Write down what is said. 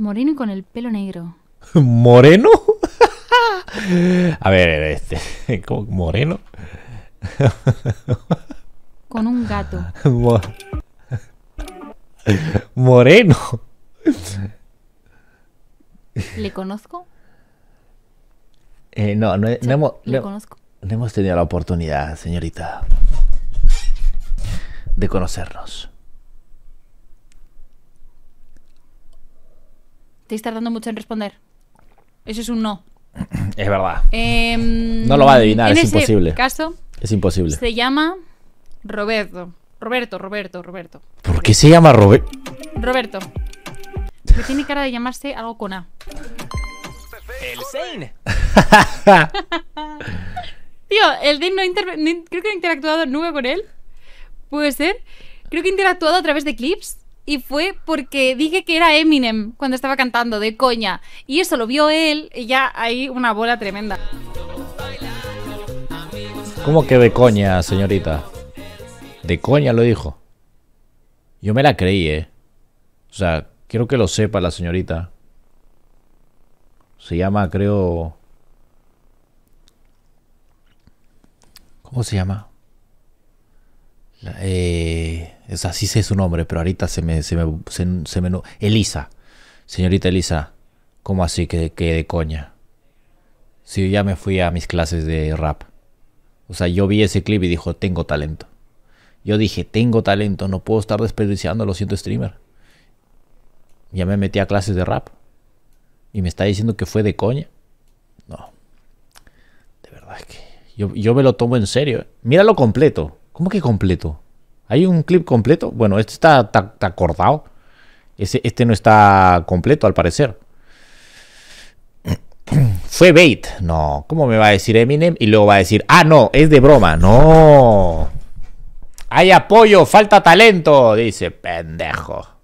Moreno y con el pelo negro. ¿Moreno? A ver, este, ¿cómo? ¿moreno? Con un gato. moreno. ¿Le conozco? Eh, no, no, no hemos tenido la oportunidad, señorita, de conocernos. estáis tardando mucho en responder. Eso es un no. Es verdad. Em, no lo va a adivinar, es imposible. caso, es imposible. Se llama Roberto. Roberto, Roberto, Roberto. ¿Por qué se llama Roberto? Roberto. Que tiene cara de llamarse algo con A. El Zane. Tío, el Zane no, ha interactuado nunca con él. Puede ser. Creo que ha interactuado a través de clips y fue porque dije que era Eminem cuando estaba cantando, de coña. Y eso lo vio él y ya hay una bola tremenda. ¿Cómo que de coña, señorita? De coña lo dijo. Yo me la creí, ¿eh? O sea, quiero que lo sepa la señorita. Se llama, creo... ¿Cómo se llama? Eh, es así sé su nombre, pero ahorita se me, se me, se, Elisa, señorita Elisa, ¿cómo así que, que de coña? Si yo ya me fui a mis clases de rap. O sea, yo vi ese clip y dijo, tengo talento. Yo dije, tengo talento, no puedo estar desperdiciando lo siento streamer. Ya me metí a clases de rap. Y me está diciendo que fue de coña. No. De verdad que. Yo, yo me lo tomo en serio. ¿eh? Míralo completo. ¿Cómo que completo? ¿Hay un clip completo? Bueno, este está, acordado. este no está completo, al parecer. Fue bait. No, ¿cómo me va a decir Eminem? Y luego va a decir, ah, no, es de broma. No. Hay apoyo, falta talento, dice pendejo.